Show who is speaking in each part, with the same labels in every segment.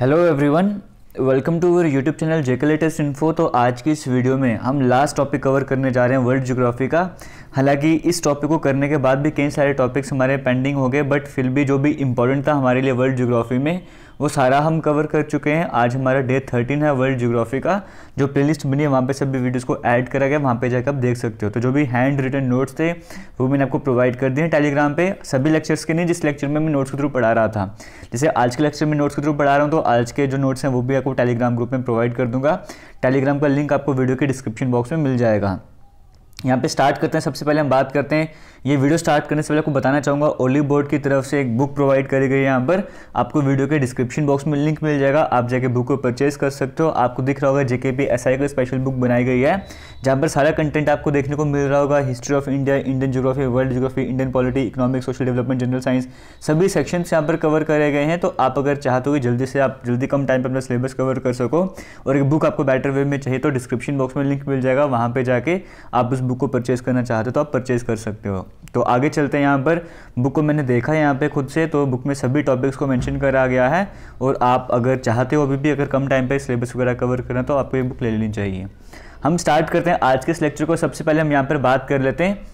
Speaker 1: hello everyone welcome to our YouTube channel JK latest info तो आज की इस वीडियो में हम लास्ट टॉपिक कवर करने जा रहे हैं वर्ल्ड जोग्राफी का हालांकि इस टॉपिक को करने के बाद भी कई सारे टॉपिक्स हमारे पेंडिंग हो गए बट फिर भी जो भी इम्पोर्टेंट था हमारे लिए वर्ल्ड जोग्राफी में वो सारा हम कवर कर चुके हैं आज हमारा डे थर्टीन है वर्ल्ड जोग्राफी का जो प्लेलिस्ट बनी है वहाँ पे सभी वीडियोज़ को ऐड करा गया वहाँ पे जाकर आप देख सकते हो तो जो भी हैंड रिटन नोट्स थे वो मैंने आपको प्रोवाइड कर दिए हैं टेलीग्राम पे सभी लेक्चर्स के नहीं जिस लेक्चर में मैं नोट्स के थ्रू पढ़ा रहा था जैसे आज के लेक्चर में नोट्स के थ्रू पढ़ा रहा हूँ तो आज के जो नोट्स हैं वो भी आपको टेलीग्राम ग्रुप में प्रोवाइड कर दूँगा टेलीग्राम का लिंक आपको वीडियो के डिस्क्रिप्शन बॉक्स में मिल जाएगा यहाँ पे स्टार्ट करते हैं सबसे पहले हम बात करते हैं ये वीडियो स्टार्ट करने से पहले आपको बताना चाहूँगा ओली बोर्ड की तरफ से एक बुक प्रोवाइड करी गई है यहाँ पर आपको वीडियो के डिस्क्रिप्शन बॉक्स में लिंक मिल जाएगा आप जाके बुक को परचेज कर सकते हो आपको दिख रहा होगा JK P S I special book बनाई गई है जहाँ पर सारा कंटेंट आपको देखने को मिल रहा होगा history of India Indian geography world geography Indian polity economic social development general science सभी सेक्शन यहाँ पर कवर करे गए हैं तो आप अगर चाहते हो कि जल्दी से आप जल्दी कम टाइम पर अपना सिलेबस कवर कर सको और एक बुक आपको बेटर वे में चाहिए तो डिस्क्रिप्शन बॉक्स में लिंक मिल जाएगा वहाँ पर जाके आप उस बुक को परचेज करना चाहते हो तो आप परचेज कर सकते हो तो आगे चलते हैं यहाँ पर बुक को मैंने देखा है यहाँ पे खुद से तो बुक में सभी टॉपिक्स को मेंशन करा गया है और आप अगर चाहते हो अभी भी अगर कम टाइम पे सिलेबस वगैरह कवर करें तो आपको ये बुक ले लेनी चाहिए हम स्टार्ट करते हैं आज के इस लेक्चर को सबसे पहले हम यहाँ पर बात कर लेते हैं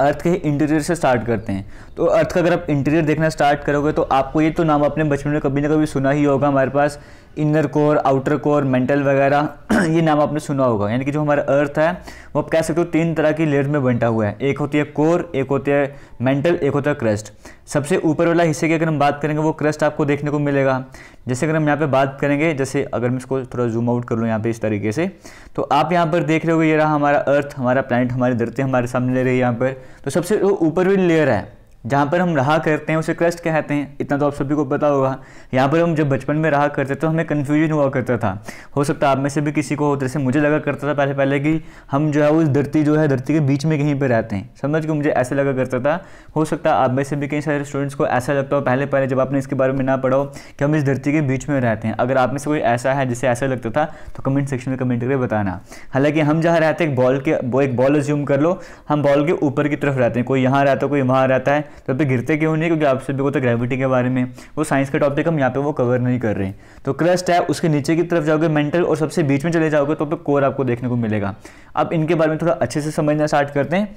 Speaker 1: अर्थ के इंटीरियर से स्टार्ट करते हैं तो अर्थ का अगर आप इंटीरियर देखना स्टार्ट करोगे तो आपको ये तो नाम आपने बचपन में कभी ना कभी सुना ही होगा हमारे पास inner core outer core mantle वगैरह ये नाम आपने सुना होगा यानी कि जो हमारा अर्थ है वो आप कह सकते हो तीन तरह की लेयर में बंटा हुआ है एक होती है कोर एक होती है मेंटल एक होता है क्रस्ट सबसे ऊपर वाला हिस्से की अगर हम बात करेंगे वो क्रस्ट आपको देखने को मिलेगा जैसे अगर हम यहाँ पे बात करेंगे जैसे अगर मैं इसको थोड़ा जूम आउट कर लूँ यहाँ पे इस तरीके से तो आप यहाँ पर देख रहे हो ये रहा हमारा अर्थ हमारा प्लानट हमारी धरती हमारे सामने ले रही है यहाँ पर तो सबसे ऊपर वाली लेयर है जहाँ पर हम रहा करते हैं उसे क्रस्ट कहते हैं इतना तो आप सभी को पता होगा यहाँ पर हम जब बचपन में रहा करते तो हमें कन्फ्यूजन हुआ करता था हो सकता है आप में से भी किसी को होते तो जैसे मुझे लगा करता था पहले पहले कि हम जो है उस धरती जो है धरती के बीच में कहीं पर रहते हैं समझ के मुझे ऐसा लगा करता था हो सकता है आप में से भी कई सारे स्टूडेंट्स को ऐसा लगता हो पहले पहले जब आपने इसके बारे में ना पढ़ाओ कि हम इस धरती के बीच में रहते हैं अगर आप में से कोई ऐसा है जिसे ऐसा लगता था तो कमेंट सेक्शन में कमेंट करके बताना हालाँकि हम जहाँ रहते हैं एक बॉल के वो एक बॉल एज्यूम कर लो हम बॉल के ऊपर की तरफ रहते हैं कोई यहाँ रहता है कोई वहाँ रहता है तो पे गिरते क्यों नहीं क्योंकि आप भी को तो ग्रेविटी के बारे में वो साइंस का टॉपिक हम यहाँ पे वो कवर नहीं कर रहे हैं तो क्रस्ट है उसके नीचे की तरफ जाओगे मेंटल और सबसे बीच में चले जाओगे तो पे कोर आपको देखने को मिलेगा अब इनके बारे में थोड़ा अच्छे से समझना स्टार्ट करते हैं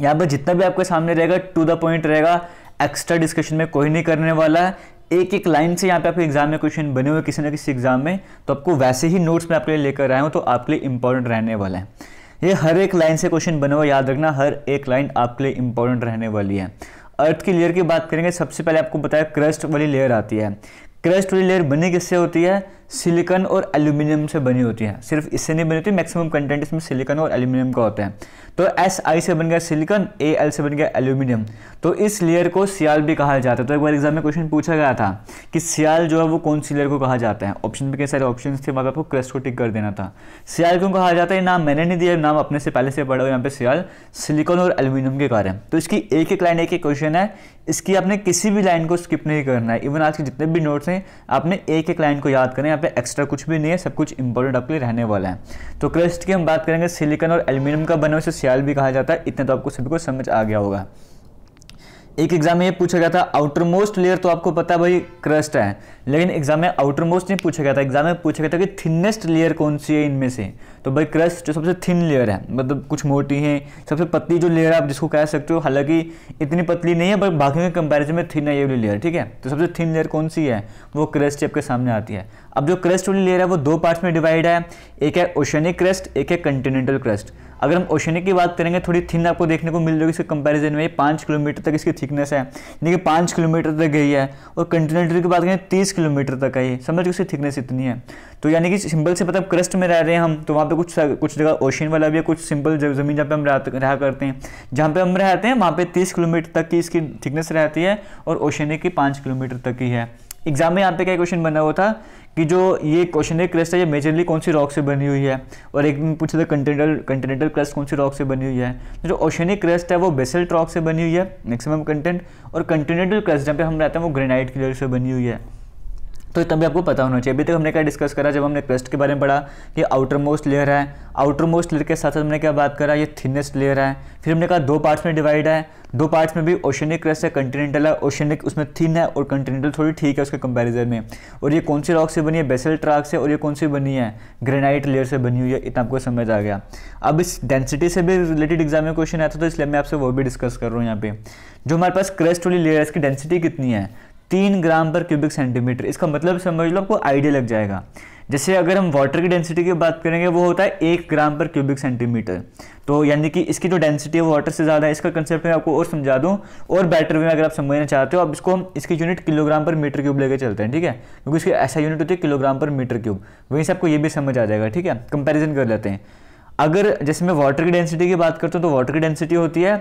Speaker 1: यहाँ पर जितना भी आपके सामने रहेगा टू द पॉइंट रहेगा एक्स्ट्रा डिस्कशन में कोई नहीं करने वाला है एक एक लाइन से यहाँ पे आपके एग्जाम में क्वेश्चन बने हुए किसी ना किसी एग्जाम में तो आपको वैसे ही नोट्स में आपके लिए लेकर आया हूँ तो आपके लिए इंपॉर्टेंट रहने वाला है ये हर एक लाइन से क्वेश्चन बना हुआ याद रखना हर एक लाइन आपके लिए इंपॉर्टेंट रहने वाली है अर्थ की लेयर की बात करेंगे सबसे पहले आपको बताया क्रस्ट वाली लेयर आती है क्रस्ट वाली लेयर बनी किससे होती है सिलिकन और एल्यूमिनियम से बनी होती है सिर्फ इससे नहीं बनी होती मैक्सिमम कंटेंट इसमें सिलिकन और एल्यूमिनियम का होता है तो एस आई से बन गया सिलिकन ए एल से बन गया एल्यूमिनियम तो इस लेयर को सियाल भी कहा जाता है तो एक बार एग्जाम में क्वेश्चन पूछा गया था कि सियाल जो है वो कौन सी लेयर को कहा जाता है ऑप्शन में कई सारे ऑप्शन थे वहाँ पर आपको क्रस्ट को टिक कर देना था सियाल क्यों कहा जाता है नाम मैंने नहीं दिया नाम अपने से पहले से पढ़ा हुआ यहाँ पे सियाल सिलिकन और एल्यूमिनियम के कारण तो इसकी एक एक लाइन एक एक क्वेश्चन है इसकी आपने किसी भी लाइन को स्किप नहीं करना है इवन आज के जितने भी नोट्स हैं आपने एक एक लाइन को याद करें यहाँ पे एक्स्ट्रा कुछ भी नहीं है सब कुछ इंपॉर्टेंट आपके लिए रहने वाला है तो क्रस्ट की हम बात करेंगे सिलिकन और एल्यूमिनियम का बना उसे सियाल भी कहा जाता है इतना तो आपको सभी को समझ आ गया होगा एक एग्जाम में ये पूछा गया था आउटर मोस्ट लेयर तो आपको पता है भाई क्रस्ट है लेकिन एग्जाम में आउटर मोस्ट नहीं पूछा गया था एग्जाम में पूछा गया था कि थिनेस्ट लेयर कौन सी है इनमें से तो भाई क्रस्ट जो सबसे थिन लेयर है मतलब कुछ मोटी है सबसे पतली जो लेयर है आप जिसको कह सकते हो हालांकि इतनी पतली नहीं है बट बाकी के कंपेरिजन में थिन है ये लेयर ठीक है तो सबसे थिन लेयर कौन सी है वो क्रस्ट आपके सामने आती है अब जो क्रेस्ट वाली लेयर है वो दो पार्ट्स में डिवाइड है एक है ओशनिक क्रेस्ट एक है कंटिनेंटल क्रेस्ट अगर हम ओशनिक की बात करेंगे थोड़ी थिन आपको देखने को मिल जाएगी इसके कंपैरिजन में पाँच किलोमीटर तक इसकी थिकनेस है यानी कि पाँच किलोमीटर तक गई है और कंटिनेंटल की बात करें तीस किलोमीटर तक आई समझ उसकी थिकनेस इतनी है तो यानी कि सिंपल से मतलब क्रस्ट में रह रहे हैं हम तो वहाँ पर कुछ कुछ जगह ओशन वाला भी है कुछ सिंपल ज़मीन जहाँ पर हम रहा करते हैं जहाँ पे हम रहते हैं वहाँ पे तीस किलोमीटर तक की इसकी थिकनेस रहती है और ओशनिक की पाँच किलोमीटर तक की है एग्जाम में यहाँ पे क्या क्वेश्चन बना हुआ था कि जो ये क्वेश्चन क्रस्ट है ये मेजरली कौन सी रॉक से बनी हुई है और एक पूछे पूछा कंटिनेंटल कंटिनेंटल क्रस्ट कौन सी रॉक से बनी हुई है तो जो ओशनिक क्रस्ट है वो बेसल्ट रॉक से बनी हुई है मैक्सिमम कंटेंट और कंटिनेंटल क्रस्ट जहाँ पे हम रहते हैं वो ग्रेनाइट क्लियर से बनी हुई है तो तभी आपको पता होना चाहिए अभी तक हमने क्या डिस्कस करा जब हमने क्रस्ट के बारे में पढ़ा कि आउटर मोस्ट लेयर है आउटर मोस्ट लेयर के साथ साथ हमने क्या बात करा ये थिनेस्ट लेयर है फिर हमने कहा दो पार्ट्स में डिवाइड है दो पार्ट्स में भी ओशनिक क्रस्ट है कंटिनेंटल है ओशनिक उसमें थिन है और कंटिनेंटल थोड़ी ठीक है उसके कंपेरिजन में और ये कौन सी रॉक से बनी है बेसल ट्राक से और ये कौन सी बनी है ग्रेनाइट लेयर से बनी हुई है इतना आपको समझ आ गया अब इस डेंसिटी से भी रिलेटेड एग्जाम में क्वेश्चन आता तो इसलिए मैं आपसे वो भी डिस्कस कर रहा हूँ यहाँ पे जो हमारे पास क्रस्ट वाली लेयर है इसकी डेंसिटी कितनी है तीन ग्राम पर क्यूबिक सेंटीमीटर इसका मतलब समझ लो आपको आइडिया लग जाएगा जैसे अगर हम वाटर की डेंसिटी की बात करेंगे वो होता है एक ग्राम पर क्यूबिक सेंटीमीटर तो यानी कि इसकी जो तो डेंसिटी है वाटर से ज़्यादा है इसका कंसेप्ट मैं आपको और समझा दूँ और बेटर वे में अगर आप समझना चाहते हो आप इसको हम इसकी unit kilogram per metre cube लेकर चलते हैं ठीक है क्योंकि इसकी ऐसा यूनिट होती है किलोग्राम पर मीटर क्यूब वहीं से आपको ये भी समझ आ जाएगा ठीक है कंपेरिजन कर लेते हैं अगर जैसे मैं वाटर की डेंसिटी की बात करता हूँ तो वाटर की डेंसिटी होती है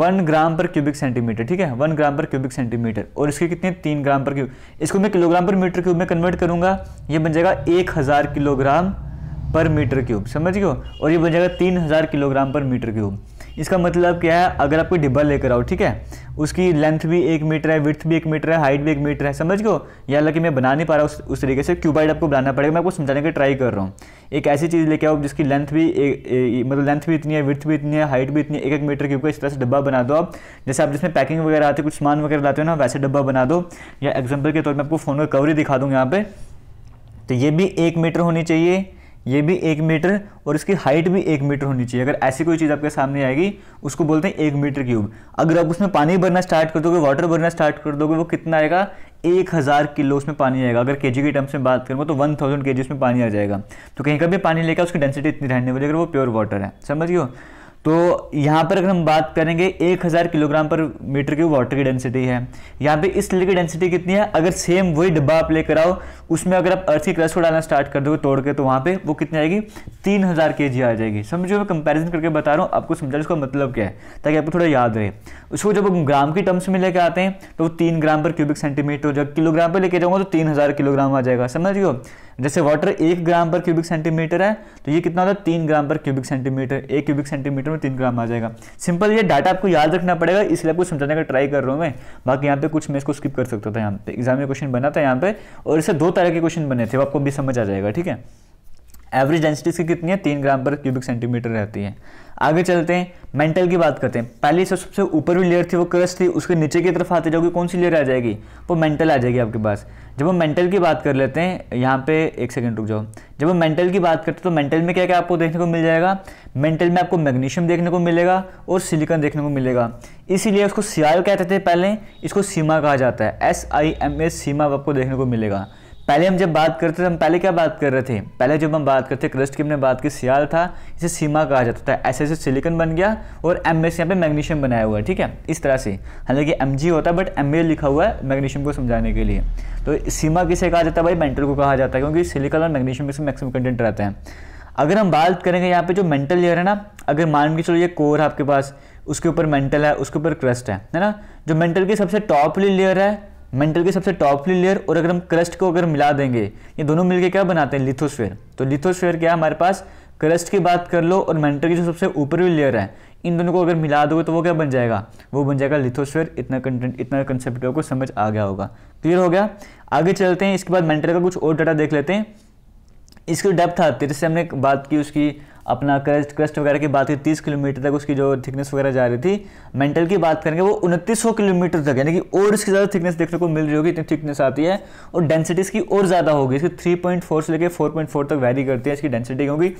Speaker 1: one gram per cubic centimetre ठीक है one gram per cubic centimetre और इसके कितने तीन ग्राम पर क्यूब इसको मैं किलोग्राम पर मीटर क्यूब में कन्वर्ट करूँगा ये बन जाएगा एक हज़ार किलोग्राम पर मीटर क्यूब समझ गए और ये बन जाएगा तीन हज़ार किलोग्राम पर मीटर क्यूब इसका मतलब क्या है अगर आप कोई डिब्बा लेकर आओ ठीक है उसकी लेंथ भी एक मीटर है विथ भी एक मीटर है हाइट भी एक मीटर है समझ गो या हालांकि मैं बना नहीं पा रहा उस उस तरीके से क्यूबाइड आपको बनाना पड़ेगा मैं आपको समझाने की ट्राई कर रहा हूँ एक ऐसी चीज़ लेके आओ जिसकी लेंथ भी एक, मतलब लेंथ भी इतनी है विथ भी इतनी है हाइट भी इतनी है एक एक मीटर क्यूब का इस तरह से डब्बा बना दो आप जैसे आप जिसमें पैकिंग वगैरह आते कुछ सामान वगैरह लाते हो ना वैसे डब्बा बना दो या एग्जाम्पल के तौर पर आपको फ़ोन का कवर ही दिखा दूँ यहाँ पर तो ये भी एक मीटर होनी चाहिए ये भी एक मीटर और इसकी हाइट भी एक मीटर होनी चाहिए अगर ऐसी कोई चीज़ आपके सामने आएगी उसको बोलते हैं एक मीटर क्यूब अगर आप उसमें पानी भरना स्टार्ट कर दोगे वाटर भरना स्टार्ट कर दोगे वो कितना आएगा एक हज़ार किलो उसमें पानी आएगा अगर के जी की टर्म्स में बात करूँगा तो वन थाउजेंड के जी उसमें पानी आ जाएगा तो कहीं का भी पानी लेकर उसकी डेंसिटी इतनी रहने वाली अगर वो प्योर वाटर है समझ गए तो यहाँ पर अगर हम बात करेंगे 1000 किलोग्राम पर मीटर की वाटर की डेंसिटी है यहाँ पे इस लिए की डेंसिटी कितनी है अगर सेम वही डब्बा आप लेकर आओ उसमें अगर आप अर्थ की क्रस को डालना स्टार्ट कर दोगे तोड़ के तो वहाँ पे वो कितनी आएगी 3000 हज़ार के जी आ जाएगी समझो मैं कंपैरिजन करके बता रहा हूँ आपको समझा इसका मतलब क्या है ताकि आपको थोड़ा याद रहे उसको जब हम ग्राम की टर्म्स में लेके आते हैं तो तीन ग्राम पर क्यूबिक सेंटीमीटर जब किलोग्राम पर लेके जाऊँगा तो तीन किलोग्राम आ जाएगा समझ गए जैसे वाटर एक ग्राम पर क्यूबिक सेंटीमीटर है तो ये कितना होता है तीन ग्राम पर क्यूबिक सेंटीमीटर एक क्यूबिक सेंटीमीटर में तीन ग्राम आ जाएगा सिंपल ये डाटा आपको याद रखना पड़ेगा इसलिए आपको समझाने का ट्राई कर रहा हूँ मैं बाकी यहाँ पे कुछ मैं इसको स्किप कर सकता था यहाँ पे एग्जाम में क्वेश्चन बना था यहाँ पे और इससे दो तरह के क्वेश्चन बने थे वो आपको भी समझ आ जाएगा ठीक है एवरेज डेंसिटी इसकी कितनी है तीन ग्राम पर क्यूबिक सेंटीमीटर रहती है आगे चलते हैं मेंटल की बात करते हैं पहले से सबसे ऊपर भी लेयर थी वो क्रस्ट थी उसके नीचे की तरफ आते जाओगे कौन सी लेयर आ जाएगी वो मेंटल आ जाएगी आपके पास जब हम मेंटल की बात कर लेते हैं यहाँ पे एक सेकंड रुक जाओ जब हम मेंटल की बात करते हैं तो मेंटल में क्या क्या आपको देखने को मिल जाएगा मेंटल में आपको मैग्नीशियम देखने को मिलेगा और सिलिकन देखने को मिलेगा इसीलिए उसको सियाल कहते थे पहले इसको सीमा कहा जाता है एस आई एम ए सीमा आपको देखने को मिलेगा पहले हम जब बात करते थे हम पहले क्या बात कर रहे थे पहले जब हम बात करते क्रस्ट की हमने बात की सियाल था इसे सीमा कहा जाता था ऐसे ऐसे सिलिकन बन गया और एम एस यहाँ पे मैग्नीशियम बनाया हुआ है ठीक है इस तरह से हालांकि एम जी होता है बट एम लिखा हुआ है मैग्नीशियम को समझाने के लिए तो सीमा किसे कहा जाता है भाई मेंटल को कहा जाता है क्योंकि सिलिकन और मैग्नीशियम इसमें मैक्सिमम कंटेंट रहता है अगर हम बात करेंगे यहाँ पे जो मेंटल लेयर है ना अगर मान के चलो ये कोर है आपके पास उसके ऊपर मेंटल है उसके ऊपर क्रस्ट है है ना जो मेंटल की सबसे टॉप लेयर है मेंटल की सबसे टॉपली लेयर और अगर हम क्रस्ट को अगर मिला देंगे ये दोनों मिलके क्या बनाते हैं लिथोस्फेयर तो लिथोस्फेयर क्या है हमारे पास क्रस्ट की बात कर लो और मेंटल की जो सबसे ऊपरी लेयर है इन दोनों को अगर मिला दोगे तो वो क्या बन जाएगा वो बन जाएगा लिथोस्फेयर इतना कंटेंट इतना कंसेप्ट को समझ आ गया होगा क्लियर हो गया आगे चलते हैं इसके बाद मेंटल का कुछ और डाटा देख लेते हैं इसकी डेप्थ आती है जैसे हमने बात की उसकी अपना क्रेस्ट क्रेस्ट वगैरह की बात की तीस किलोमीटर तक उसकी जो थिकनेस वगैरह जा रही थी मेंटल की बात करेंगे वो उनतीस सौ किलोमीटर तक यानी कि और इसकी ज़्यादा थिकनेस देखने को मिल रही होगी इतनी थिकनेस आती है और डेंसिटी इसकी और ज़्यादा होगी इसकी थ्री पॉइंट फोर से लेकर फोर पॉइंट फोर तक वैरी करती है इसकी डेंसिटी होगी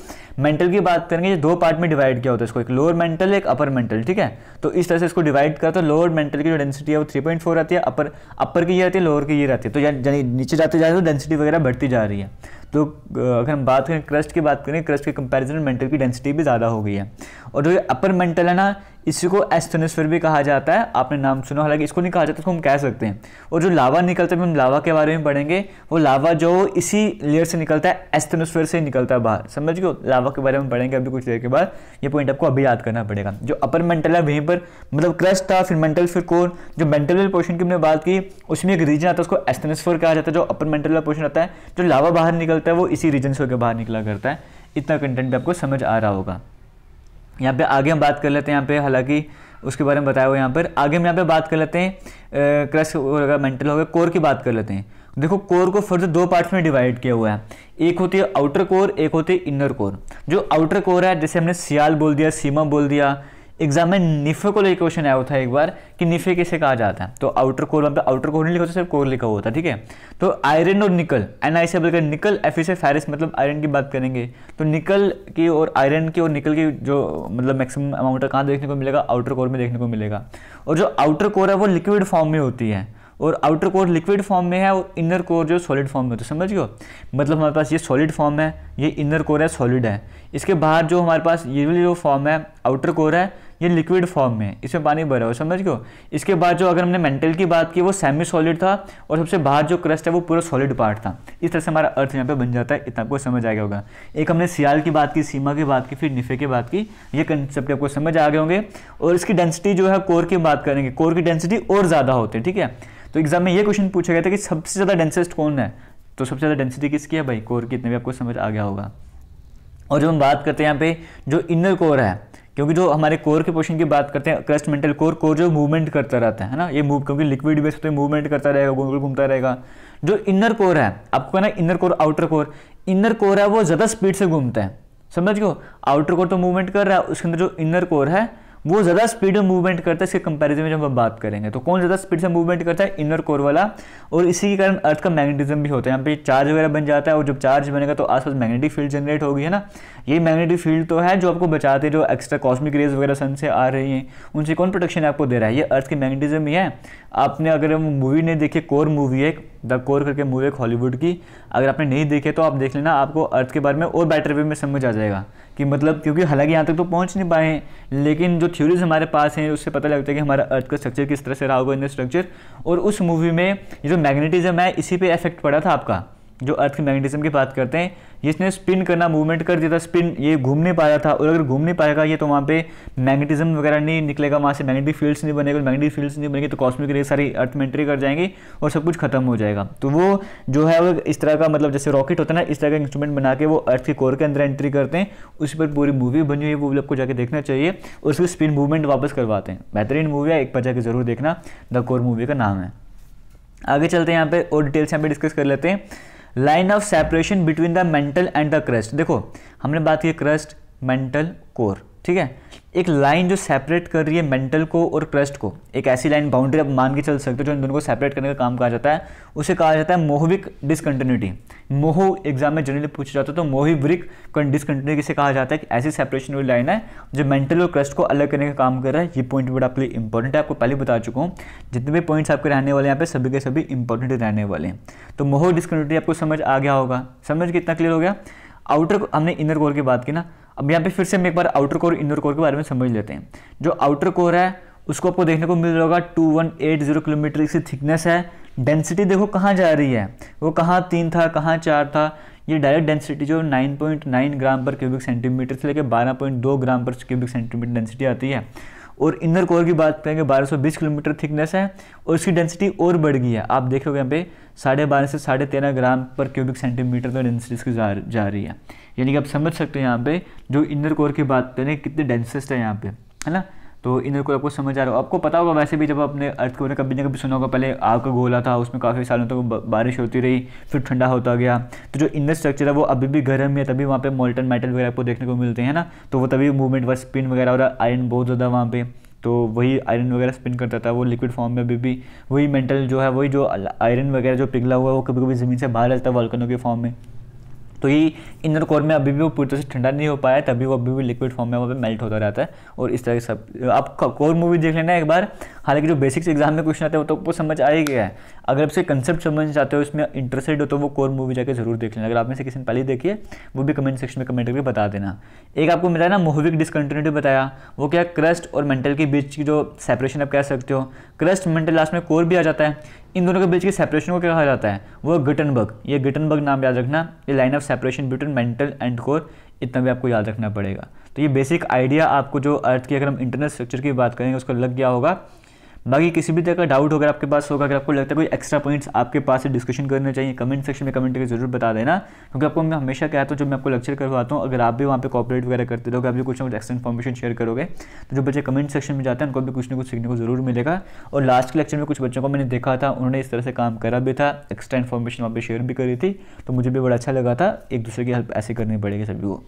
Speaker 1: मेंटल की बात करेंगे दो पार्ट में डिवाइड किया होता है इसको एक लोअर मेंटल एक अपर मेंटल ठीक है तो इस तरह से इसको डिवाइड करता है लोअर मेंटल की जो डेंसिटी है वो थ्री पॉइंट फोर आती है अपर अपर की ये आती है लोअर की ये रहती है तो यानी नीचे जाते जाते तो डेंसिटी वगैरह बढ़ती जा रही है तो अगर हम बात करें क्रस्ट की बात करें क्रस्ट के कंपैरिजन में मेंटल की डेंसिटी भी ज़्यादा हो गई है और जो अपर मेंटल है ना इसी को एस्थेनोस्फेयर भी कहा जाता है आपने नाम सुना हालांकि इसको नहीं कहा जाता इसको हम कह सकते हैं और जो लावा निकलता है हम लावा के बारे में पढ़ेंगे वो लावा जो इसी लेयर से निकलता है एस्थेनोस्फेयर से निकलता है बाहर समझ गए लावा के बारे में पढ़ेंगे अभी कुछ देर के बाद ये पॉइंट आपको अभी याद करना पड़ेगा जो अपर मेंटल है वहीं पर मतलब क्रस्ट था फिर मेंटल फिर कोर जो मेंटल पोर्शन की हमने बात की उसमें एक रीजन आता है उसको एस्थेनोस्फेयर कहा जाता है जो अपर मेंटल पोर्शन आता है जो लावा बाहर निकलता है वो इसी रीजन से होकर बाहर निकला करता है इतना कंटेंट भी आपको समझ आ रहा होगा यहाँ पे आगे हम बात कर लेते हैं यहाँ पे हालांकि उसके बारे में बताया हुआ यहाँ पर आगे हम यहाँ पे बात कर लेते हैं क्रश होगा मेंटल गया कोर की बात कर लेते हैं देखो कोर को फर्ज दो पार्ट्स में डिवाइड किया हुआ है एक होती है आउटर कोर एक होती है इनर कोर जो आउटर कोर है जैसे हमने सियाल बोल दिया सीमा बोल दिया एग्जाम में निफे को लेकर क्वेश्चन आया होता है एक बार कि निफे किसे कहा जाता है तो आउटर कोर वहाँ पे आउटर कोर नहीं लिखा होता सिर्फ कोर लिखा हुआ था ठीक है तो आयरन और निकल एन आई से बोलकर निकल एफ से फेरिस मतलब आयरन की बात करेंगे तो निकल की और आयरन की और निकल की जो मतलब मैक्सिमम अमाउंट कहाँ देखने को मिलेगा आउटर कोर में देखने को मिलेगा और जो आउटर कोर है वो लिक्विड फॉर्म में होती है और आउटर कोर लिक्विड फॉर्म में है और इनर कोर जो सॉलिड फॉर्म में होता है समझ गए मतलब हमारे पास ये सॉलिड फॉर्म है ये इनर कोर है सॉलिड है इसके बाहर जो हमारे पास ये जो फॉर्म है आउटर कोर है ये लिक्विड फॉर्म में इसमें पानी भरा हो समझ गो इसके बाद जो अगर हमने मेंटल की बात की वो सेमी सॉलिड था और सबसे बाहर जो क्रस्ट है वो पूरा सॉलिड पार्ट था इस तरह से हमारा अर्थ यहाँ पे बन जाता है इतना आपको समझ आ गया होगा एक हमने सियाल की बात की सीमा की बात की फिर निफे की बात की ये कंसेप्ट आपको समझ आ गए होंगे और इसकी डेंसिटी जो है कोर की बात करेंगे कोर की डेंसिटी और ज़्यादा होती है ठीक है तो एग्जाम में ये क्वेश्चन पूछा गया था कि सबसे ज़्यादा डेंसेस्ट कौन है तो सबसे ज़्यादा डेंसिटी किसकी है भाई कोर की इतने भी आपको समझ आ गया होगा और जब हम बात करते हैं यहाँ पे जो इनर कोर है क्योंकि जो हमारे कोर के पोर्शन की बात करते हैं क्रस्ट मेंटल कोर कोर जो मूवमेंट करता रहता है ना ये मूव क्योंकि लिक्विड बेस हैं मूवमेंट करता रहेगा गोल घूमता रहेगा जो इनर कोर है आपको कहना inner core outer core inner core है वो ज़्यादा स्पीड से घूमता है समझ गो आउटर कोर तो मूवमेंट कर रहा है उसके अंदर जो इनर कोर है वो ज़्यादा स्पीड में मूवमेंट करता है इसके कंपैरिजन में जब हम बात करेंगे तो कौन ज़्यादा स्पीड से मूवमेंट करता है इनर कोर वाला और इसी के कारण अर्थ का मैग्नेटिज्म भी होता है यहाँ पे चार्ज वगैरह बन जाता है और जब चार्ज बनेगा तो आसपास मैग्नेटिक फील्ड जनरेट होगी है ना ये मैग्नेटिक फील्ड तो है जो आपको बचाते जो एक्स्ट्रा कॉस्मिक रेज वगैरह सन से आ रही हैं उनसे कौन प्रोटेक्शन आपको दे रहा है ये अर्थ की मैग्नेटिज्म ही है आपने अगर मूवी नहीं देखी कोर मूवी है द कोर करके मूवी एक हॉलीवुड की अगर आपने नहीं देखे तो आप देख लेना आपको अर्थ के बारे में और बेटर वे में समझ आ जाएगा कि मतलब क्योंकि हालांकि यहाँ तक तो पहुँच नहीं पाए हैं लेकिन जो थ्योरीज हमारे पास हैं उससे पता लगता है कि हमारा अर्थ का स्ट्रक्चर किस तरह से रहा होगा इन स्ट्रक्चर और उस मूवी में ये जो मैग्नेटिज्म है इसी पर इफेक्ट पड़ा था आपका जो अर्थ की मैग्नेटिज्म की बात करते हैं जिसने स्पिन करना मूवमेंट कर दिया था स्पिन ये घूम नहीं पाया था और अगर घूम नहीं पाएगा ये तो वहाँ पे मैग्नेटिज्म वगैरह नहीं निकलेगा वहाँ से मैग्नेटिक फील्ड्स नहीं बनेगा मैग्नेटिक फील्ड्स नहीं बनेगी तो कॉस्मिक रे सारी अर्थ में एंट्री कर जाएंगी और सब कुछ खत्म हो जाएगा तो वो जो है वो इस तरह का मतलब जैसे रॉकेट होता है ना इस तरह का इंस्ट्रूमेंट बना के वो अर्थ के कोर के अंदर एंट्री करते हैं उस पर पूरी मूवी बनी हुई है वो आपको जाके देखना चाहिए और उसकी स्पिन मूवमेंट वापस करवाते हैं बेहतरीन मूवी है एक पर जाकर जरूर देखना द कोर मूवी का नाम है आगे चलते हैं यहाँ पे और डिटेल्स यहाँ पे डिस्कस कर लेते हैं line of separation between the mantle and the crust देखो हमने बात की क्रस्ट मेंटल कोर ठीक है एक लाइन जो सेपरेट कर रही है मेंटल को और क्रस्ट को एक ऐसी लाइन बाउंड्री आप मान के चल सकते हो जो इन दोनों को सेपरेट करने का काम कहा जाता है उसे कहा जाता है मोहविक डिसकंटिन्यूटी मोह एग्जाम में जनरली पूछा जाता है तो मोहिवरिक डिसकंटिन्यूटी किसे कहा जाता है कि ऐसी सेपरेशन वाली लाइन है जो मेंटल और क्रस्ट को अलग करने का काम कर रहा है ये पॉइंट बड़ा आपके लिए इंपॉर्टेंट है आपको पहले बता चुका हूँ जितने भी पॉइंट्स आपके रहने वाले यहाँ पे सभी के सभी इंपॉर्टेंट रहने वाले हैं तो मोह डिसकंटिन्यूटी आपको समझ आ गया होगा समझ कितना क्लियर हो गया आउटर हमने इनर कोर की बात की ना अब यहाँ पे फिर से हम एक बार आउटर कोर इनर कोर के बारे में समझ लेते हैं जो आउटर कोर है उसको आपको देखने को मिल रहा होगा two one eight zero kilometre इसकी थिकनेस है डेंसिटी देखो कहाँ जा रही है वो कहाँ तीन था कहाँ चार था ये डायरेक्ट डेंसिटी जो 9.9 ग्राम पर क्यूबिक सेंटीमीटर से लेकर 12.2 ग्राम पर क्यूबिक सेंटीमीटर डेंसिटी आती है और इनर कोर की बात करेंगे 1220 किलोमीटर थिकनेस है और इसकी डेंसिटी और बढ़ गई है आप देखोगे यहाँ पे साढ़े बारह से साढ़े तेरह ग्राम पर क्यूबिक सेंटीमीटर तो डेंसिटी इसकी जा, जा रही है यानी कि आप समझ सकते हैं यहाँ पे जो इनर कोर की बात करें कितने डेंसेस्ट है यहाँ पे है ना तो इनर कोर आपको समझ आ रहा हो आपको पता होगा वैसे भी जब आपने अर्थ कोर कभी ना कभी सुना होगा पहले आग का गोला था उसमें काफ़ी सालों तक तो बारिश होती रही फिर ठंडा होता गया तो जो इनर स्ट्रक्चर है वो अभी भी गर्म है तभी वहाँ पे मोल्टन मेटल वगैरह आपको देखने को मिलते हैं ना तो वो तभी मूवमेंट व स्पिन वगैरह और आयरन बहुत ज़्यादा वहाँ पर तो वही आयरन वगैरह स्पिन करता था वो लिक्विड फॉर्म में अभी भी वही मेंटल जो है वही जो आयरन वगैरह जो पिघला हुआ है वो कभी कभी ज़मीन से बाहर रहता है वाल्कनों के फॉर्म में तो ये इनर कोर में अभी भी वो पूरी तरह से ठंडा नहीं हो पाया तभी वो अभी भी लिक्विड फॉर्म में वहाँ पे मेल्ट होता रहता है और इस तरह के सब आप कोर मूवी देख लेना एक बार हालांकि जो बेसिक्स एग्जाम में क्वेश्चन आते हैं वो तो आपको समझ आ ही गया है अगर आपसे कंसेप्ट समझ चाहते हो इसमें इंटरेस्टेड हो तो वो कोर मूवी जाकर जरूर देख लेना अगर आपने से किसी ने पहले देखिए वो भी कमेंट सेक्शन में कमेंट करके बता देना एक आपको मिला ना मोहविक डिसकंटिन्यूटी बताया वो क्या क्रस्ट और मेंटल के बीच की जो सेपरेशन आप कह सकते हो क्रस्ट मेंटल लास्ट में कोर भी आ जाता है इन दोनों के बीच के सेपरेशन को क्या कहा जाता है वो गिटनबर्ग ये गिटनबर्ग नाम याद रखना ये line of separation between mantle and core इतना भी आपको याद रखना पड़ेगा तो ये बेसिक आइडिया आपको जो अर्थ की अगर हम इंटरनल स्ट्रक्चर की बात करेंगे उसको लग गया होगा बाकी किसी भी तरह का डाउट होगा आपके पास होगा अगर आपको लगता है कोई एक्स्ट्रा पॉइंट्स आपके पास से डिस्कशन करने चाहिए कमेंट सेक्शन में कमेंट करके जरूर बता देना क्योंकि आपको मैं हमेशा कहता हूँ जब मैं आपको लेक्चर करवाता हूँ अगर आप भी वहाँ पर कॉपरेट वगैरह करते रहोगे आप भी कुछ ना कुछ एक्स्ट्रा इन्फॉर्मेशन शेयर करोगे तो जो बच्चे कमेंट सेक्शन में जाते हैं उनको भी कुछ ना कुछ सीखने को जरूर मिलेगा और लास्ट के लेक्चर में कुछ बच्चों को मैंने देखा था उन्होंने इस तरह से काम करा भी था एक्स्ट्रा इन्फॉर्मेशन वहाँ पर शेयर भी करी थी तो मुझे भी बड़ा अच्छा लगा था एक दूसरे की हेल्प ऐसे करनी पड़ेगी सभी को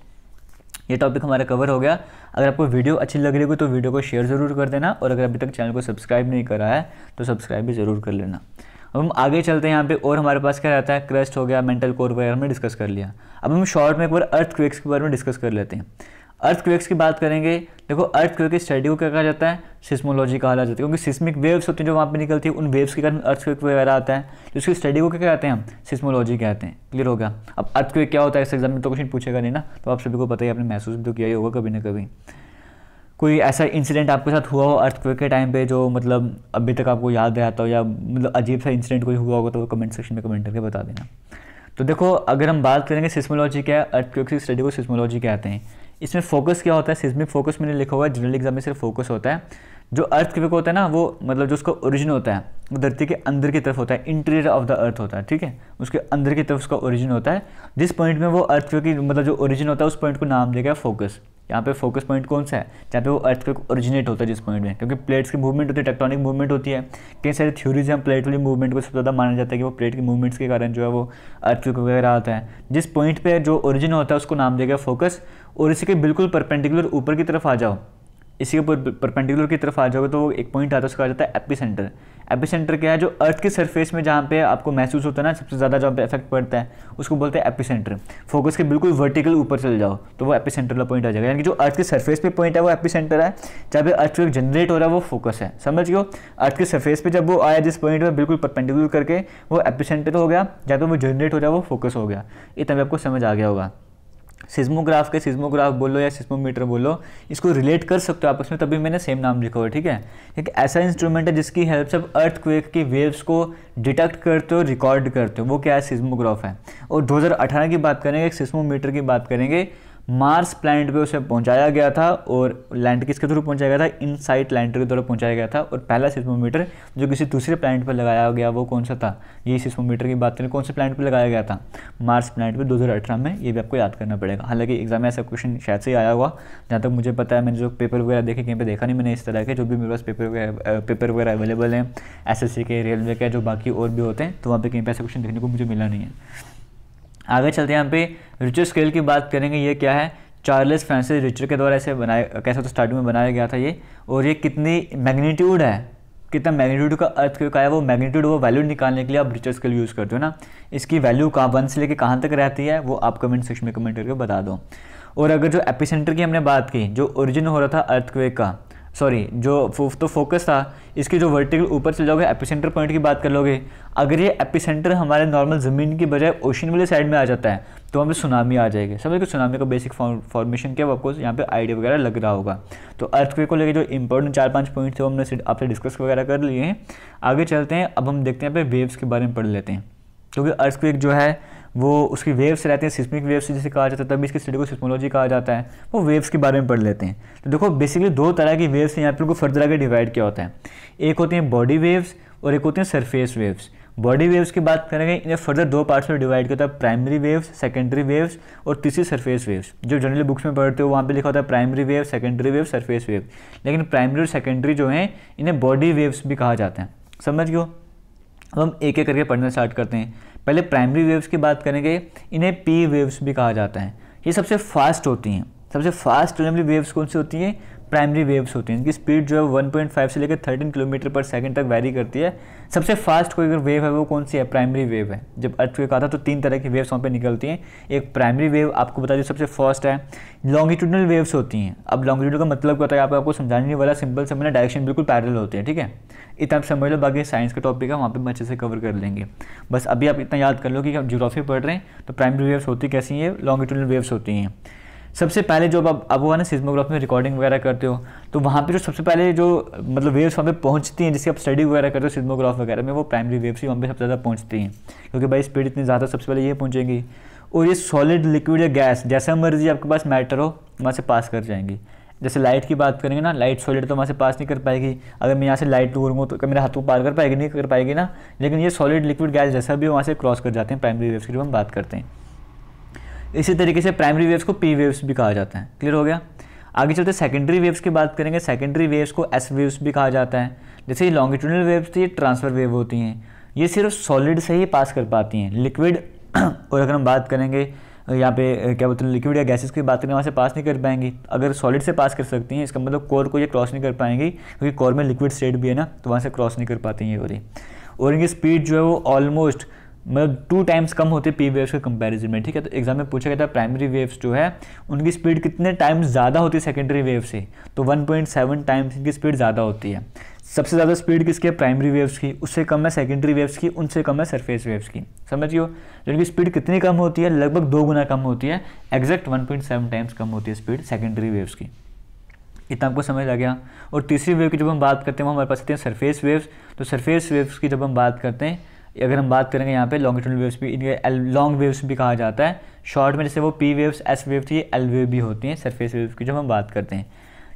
Speaker 1: ये टॉपिक हमारा कवर हो गया अगर आपको वीडियो अच्छी लग रही हो तो वीडियो को शेयर ज़रूर कर देना और अगर अभी तक चैनल को सब्सक्राइब नहीं करा है तो सब्सक्राइब भी ज़रूर कर लेना अब हम आगे चलते हैं यहाँ पे और हमारे पास क्या रहता है क्रस्ट हो गया मेंटल कोर वगैरह हमने डिस्कस कर लिया अब हम शॉर्ट में एक बार अर्थ क्वेक्स के बारे में डिस्कस कर लेते हैं अर्थ की बात करेंगे देखो अर्थ की स्टडी को क्या कहा जाता है सिस्मोलॉजी कहा जाता है क्योंकि सिस्मिक वेव्स होती हैं जो वहाँ पे निकलती है उन वेव्स के कारण अर्थ वगैरह आता है तो उसकी स्टडी को क्या कहते हैं हम सिस्मोलॉजी कहते हैं क्लियर हो गया अब अर्थ क्या होता है इस एग्जाम में तो क्वेश्चन पूछेगा नहीं ना तो आप सभी को पता ही आपने महसूस भी तो किया ही होगा कभी ना कभी कोई ऐसा इंसिडेंट आपके साथ हुआ हो अर्थ के टाइम पर जो मतलब अभी तक आपको याद आता हो या मतलब अजीब सा इंसिडेंट कोई हुआ होगा तो कमेंट सेक्शन में कमेंट करके बता देना तो देखो अगर हम बात करेंगे सिस्मोलॉजी क्या है अर्थ की स्टडी को सिस्मोलॉजी कहते हैं इसमें फोकस क्या होता है सिस्मिक फोकस मैंने लिखा हुआ है जनरल एग्जाम में सिर्फ फोकस होता है जो अर्थ क्विक होता है ना वो मतलब जो उसका ओरिजिन होता है वो धरती के अंदर की तरफ होता है इंटीरियर ऑफ द अर्थ होता है ठीक है उसके अंदर की तरफ उसका ओरिजिन होता है जिस पॉइंट में वो अर्थ क्विक मतलब जो ओरिजिन होता है उस पॉइंट को नाम दिया गया फोकस यहाँ पे फोकस पॉइंट कौन सा है जहाँ पे वो अर्थ क्विक ओरिजिनेट होता है जिस पॉइंट में क्योंकि प्लेट्स की मूवमेंट होती है टेक्ट्रॉनिक मूवमेंट होती है कई सारी थ्योरीज हैं प्लेट वाली मूवमेंट को सबसे ज़्यादा माना जाता है कि वो प्लेट की मूवमेंट्स के कारण जो है वो अर्थ क्विक वगैरह आता है जिस पॉइंट पर जो ओरिजिन होता है उसको नाम देगा फोकस और इसी के बिल्कुल परपेंडिकुलर ऊपर की तरफ आ जाओ इसी के परपेंडिकुलर की तरफ आ जाओगे तो एक पॉइंट आता है उसका आ जाता है एपी सेंटर एपी सेंटर क्या है जो अर्थ की सरफेस में जहाँ पे आपको महसूस होता है ना सबसे ज़्यादा जहाँ पे इफेक्ट पड़ता है उसको बोलते हैं एपी सेंटर फोकस के बिल्कुल वर्टिकल ऊपर चल जाओ तो वो एपी सेंटर वाला पॉइंट आ जाएगा यानी कि जो अर्थ के सर्फेस पर पॉइंट है वो एपी सेंटर है जहाँ पे अर्थ वेव जनरेट हो रहा है वो फोकस है समझ गए अर्थ के सर्फेस पर जब वो आया जिस पॉइंट में बिल्कुल परपेंडिकुलर करके वो एपी सेंटर तो हो गया जहाँ पर वो जनरेट हो रहा है वो फोकस हो गया इतना भी आपको समझ आ गया होगा सिस्मोग्राफ के सिस्मोग्राफ बोलो या सिस्मोमीटर बोलो इसको रिलेट कर सकते हो आपस में तभी मैंने सेम नाम लिखा हुआ ठीक है एक ऐसा इंस्ट्रूमेंट है जिसकी हेल्प से आप अर्थ क्वेक की वेव्स को डिटेक्ट करते हो रिकॉर्ड करते हो वो क्या है सिस्मोग्राफ है और 2018 की बात करेंगे एक सिस्मोमीटर की बात करेंगे मार्स प्लैनेट पे उसे पहुंचाया गया था और लैंड किसके थ्रू पहुंचाया गया था इनसाइट लैंडर के द्वारा पहुंचाया गया था और पहला सिस्मोमीटर जो किसी दूसरे प्लैनेट पर लगाया गया वो कौन सा था ये सिस्मोमीटर की बात करें कौन से प्लैनेट पर लगाया गया था मार्स प्लैनेट पर 2018 में ये भी आपको याद करना पड़ेगा हालांकि एग्जाम में ऐसा क्वेश्चन शायद से ही आया हुआ जहाँ तक मुझे पता है मैंने जो पेपर वगैरह देखे कहीं पर देखा नहीं मैंने इस तरह के जो भी मेरे पास पेपर पेपर वगैरह अवेलेबल हैं एस के रेलवे के जो बाकी और भी होते हैं तो वहाँ पर कहीं पर ऐसा क्वेश्चन देखने को मुझे मिला नहीं है आगे चलते हैं यहाँ पे रिचर स्केल की बात करेंगे ये क्या है चार्लस फ्रांसिस रिचर के द्वारा ऐसे बनाया कैसा तो स्टार्टिंग में बनाया गया था ये और ये कितनी मैग्नीट्यूड है कितना मैग्नीट्यूड का अर्थ क्यों का है वो मैग्नीट्यूड वो वैल्यू निकालने के लिए आप रिचर स्केल यूज़ करते हो ना इसकी वैल्यू कहाँ वन से लेकर कहाँ तक रहती है वो आप कमेंट सेक्शन में कमेंट करके बता दो और अगर जो एपिसेंटर की हमने बात की जो ओरिजिन हो रहा था अर्थक्वेक का सॉरी जो तो फोकस था इसके जो वर्टिकल ऊपर चले जाओगे एपिसेंटर पॉइंट की बात कर लोगे अगर ये एपिसेंटर हमारे नॉर्मल ज़मीन की बजाय ओशन वाले साइड में आ जाता है तो वहाँ पर सुनामी आ जाएगी समझ गए सुनामी का बेसिक फॉर्मेशन क्या आपको यहाँ पे आइडिया वगैरह लग रहा होगा तो अर्थक्वेक को लेकर जो इंपॉर्टेंट चार पाँच पॉइंट थे वो हमने आपसे डिस्कस वगैरह कर लिए हैं आगे चलते हैं अब हम देखते हैं यहाँ पे वेव्स के बारे में पढ़ लेते हैं क्योंकि अर्थक्वेक जो है वो उसकी वेव्स रहते हैं सिस्मिक वेव्स जिसे कहा जाता है तभी इसकी स्टडी को सिस्मोलॉजी कहा जाता है वो वेव्स के बारे में पढ़ लेते हैं तो देखो बेसिकली दो तरह की वेव्स हैं यहाँ पर उनको फर्दर आगे डिवाइड किया होता है एक होती हैं बॉडी वेव्स और एक होती हैं सरफेस वेव्स बॉडी वेव्स की बात करेंगे इन्हें फर्दर दो पार्ट्स में डिवाइड किया होता है प्राइमरी वेव्स सेकेंडरी वेव्स और तीसरी सरफेस वेव्स जो जनरली बुक्स में पढ़ते हो वहाँ पे लिखा होता है primary wave secondary wave surface wave लेकिन प्राइमरी और सेकेंडरी जो हैं इन्हें बॉडी वेव्स भी कहा जाता है समझ गए अब हम एक एक करके पढ़ना स्टार्ट करते हैं पहले प्राइमरी वेव्स की बात करेंगे इन्हें पी वेव्स भी कहा जाता है ये सबसे फास्ट होती हैं सबसे फास्ट प्राइमरी वेव्स कौन सी होती हैं प्राइमरी वेव्स होती हैं इनकी स्पीड जो है 1.5 से लेकर 13 किलोमीटर पर सेकंड तक वैरी करती है सबसे फास्ट कोई अगर वेव है वो कौन सी है प्राइमरी वेव है जब अर्थ को आता है तो तीन तरह की वेव्स वहाँ पे निकलती हैं एक प्राइमरी वेव आपको बता दें सबसे फास्ट है लॉन्गिट्यूडनल वेव्स होती हैं अब लॉन्गिट्यूडल का मतलब क्या होता है आप आपको समझाने नहीं वाला सिंपल समझना डायरेक्शन बिल्कुल पैरल होती है ठीक है इतना आप समझ लो बाकी साइंस का टॉपिक है वहाँ पर अच्छे से कवर कर लेंगे बस अभी आप इतना याद कर लो कि आप जोग्राफी पढ़ रहे हैं तो प्राइमरी वेव्स होती कैसी हैं लॉन्गिट्यूडनल वेव्स होती हैं सबसे पहले आप अब अब है ना सिस्मोग्राफ में रिकॉर्डिंग वगैरह करते हो तो वहाँ पे जो सबसे पहले जो मतलब वेव्स वहाँ पे पहुँचती हैं जिसकी आप स्टडी वगैरह करते हो सिस्मोग्राफ वगैरह में वो प्राइमरी वेव्स ही वहाँ पे सबसे ज़्यादा पहुँचती हैं क्योंकि भाई स्पीड इतनी ज़्यादा सबसे पहले ये पहुँचेंगी और ये सॉलिड लिक्विड या गैस जैसा मर्जी आपके पास मैटर हो वहाँ से पास कर जाएंगी जैसे लाइट की बात करेंगे ना लाइट सॉलिड तो वहाँ से पास नहीं कर पाएगी अगर मैं यहाँ से लाइट दूंगा तो मेरे हाथों को पार कर पाएगी नहीं कर पाएगी ना लेकिन ये सॉलिड लिक्विड गैस जैसा भी वहाँ से क्रॉस कर जाते हैं प्राइमरी वेव्स की जो हम बात करते हैं इसी तरीके से प्राइमरी वेव्स को पी वेव्स भी कहा जाता है क्लियर हो गया आगे चलते सेकेंडरी वेव्स की बात करेंगे सेकेंडरी वेव्स को एस वेव्स भी कहा जाता है जैसे ये लॉन्गिट्यूडल वेव्स थी ये ट्रांसफर वेव होती हैं ये सिर्फ सॉलिड से ही पास कर पाती हैं लिक्विड और अगर हम बात करेंगे यहाँ पे क्या बोलते हैं लिक्विड या गैसेस की बात करें वहाँ से पास नहीं कर पाएंगी अगर सॉलिड से पास कर सकती हैं इसका मतलब कोर को ये क्रॉस नहीं कर पाएंगी क्योंकि कोर में लिक्विड स्टेट भी है ना तो वहाँ से क्रॉस नहीं कर पाती हैं ये वाली और इनकी स्पीड जो है वो ऑलमोस्ट मतलब टू टाइम्स कम होते पी वेव्स के कंपैरिजन में ठीक है तो एग्जाम में पूछा गया था प्राइमरी वेव्स जो है उनकी स्पीड कितने टाइम्स ज़्यादा होती है सेकेंडरी वेव से तो 1.7 टाइम्स इनकी स्पीड ज़्यादा होती है सबसे ज़्यादा स्पीड किसकी है प्राइमरी वेव्स की उससे कम है सेकेंडरी वेव्स की उनसे कम है सरफेस वेव्स की समझिए जिनकी स्पीड कितनी कम होती है लगभग दो गुना कम होती है एग्जैक्ट वन टाइम्स कम होती है स्पीड सेकेंडरी वेव्स की इतना आपको समझ आ गया और तीसरी वेव की जब हम बात करते हैं वो हमारे पास आते हैं सरफेस वेव्स तो सरफेस वेव्स की जब हम बात करते हैं अगर हम बात करेंगे यहाँ पे लॉन्गिट्यूडल वेव्स भी इनके लॉन्ग वेव्स भी कहा जाता है शॉर्ट में जैसे वो पी वेव्स एस वेव थी एल वेव भी होती हैं सरफेस वेव की जब हम बात करते हैं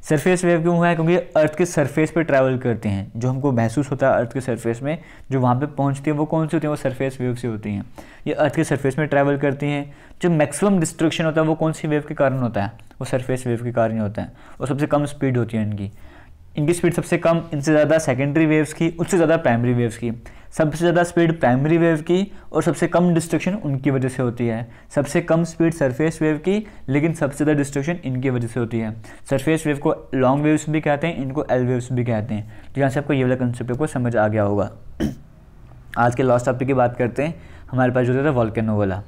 Speaker 1: सरफेस वेव क्यों है क्योंकि अर्थ के सरफेस पे ट्रैवल करते हैं जो हमको महसूस होता है अर्थ के सरफेस में जो वहाँ पे पहुँचती है वो कौन सी होती है वो सरफेस वेव से होती हैं ये अर्थ के सरफेस में ट्रैवल करती हैं जो मैक्सिमम डिस्ट्रक्शन होता है वो कौन सी वेव के कारण होता है वो सरफेस वेव के कारण होता है और सबसे कम स्पीड होती है इनकी इनकी स्पीड सबसे कम इनसे ज़्यादा सेकेंडरी वेव्स की उससे ज़्यादा प्राइमरी वेव्स की सबसे ज़्यादा स्पीड प्राइमरी वेव की और सबसे कम डिस्ट्रक्शन उनकी वजह से होती है सबसे कम स्पीड सरफेस वेव की लेकिन सबसे ज़्यादा डिस्ट्रक्शन इनकी वजह से होती है सरफेस वेव को लॉन्ग वेव्स भी कहते हैं इनको एल वेव्स भी कहते हैं तो यहाँ से आपको ये वाला कंसेप्ट को समझ आ गया होगा आज के लास्ट टॉपिक की बात करते हैं हमारे पास जो था वॉल्केनो वाला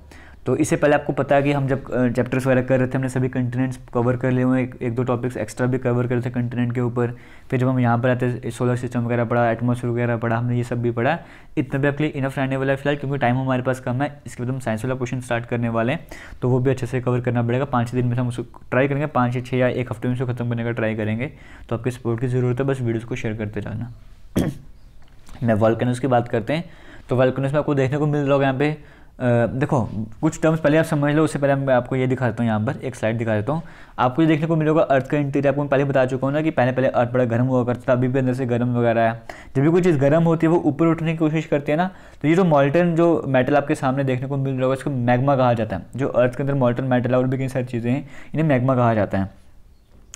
Speaker 1: तो इससे पहले आपको पता है कि हम जब चैप्टर्स वगैरह कर रहे थे हमने सभी कंटिनेंट्स कवर कर लिए हुए एक, एक दो टॉपिक्स एक्स्ट्रा भी कवर कर रहे थे कंटिनेंट के ऊपर फिर जब हम यहाँ पर आते सोलर सिस्टम वगैरह पढ़ा एटमोसफेयर वगैरह पढ़ा हमने ये सब भी पढ़ा इतना भी आपके लिए इनफ रहने वाला है फिलहाल क्योंकि टाइम हमारे पास कम है इसके बाद हम साइंस वाला क्वेश्चन स्टार्ट करने वाले हैं तो वो भी अच्छे से कवर करना पड़ेगा पाँच दिन में हम उसको ट्राई करेंगे पाँच या छः या एक हफ्ते में उसको खत्म करने का ट्राई करेंगे तो आपके सपोर्ट की ज़रूरत है बस वीडियोज़ को शेयर करते जाना मैं वॉल्कनस की बात करते हैं तो वेलकनस में आपको देखने को मिल रहा होगा यहाँ पे देखो कुछ टर्म्स पहले आप समझ लो उससे पहले मैं आपको ये दिखाता हूँ यहाँ पर एक स्लाइड दिखा देता हूँ आपको ये देखने को मिलेगा अर्थ का इंटीरियर आपको मैं पहले बता चुका हूँ ना कि पहले पहले अर्थ बड़ा गर्म हुआ करता था अभी भी अंदर से गर्म वगैरह है जब भी कोई चीज़ गर्म होती है वो ऊपर उठने की कोशिश करती है ना तो ये जो मॉल्टन जो मेटल आपके सामने देखने को मिल रहा है उसको मैगमा कहा जाता है जो अर्थ के अंदर मॉल्टन मेटल और भी कई सारी चीज़ें हैं इन्हें मैगमा कहा जाता है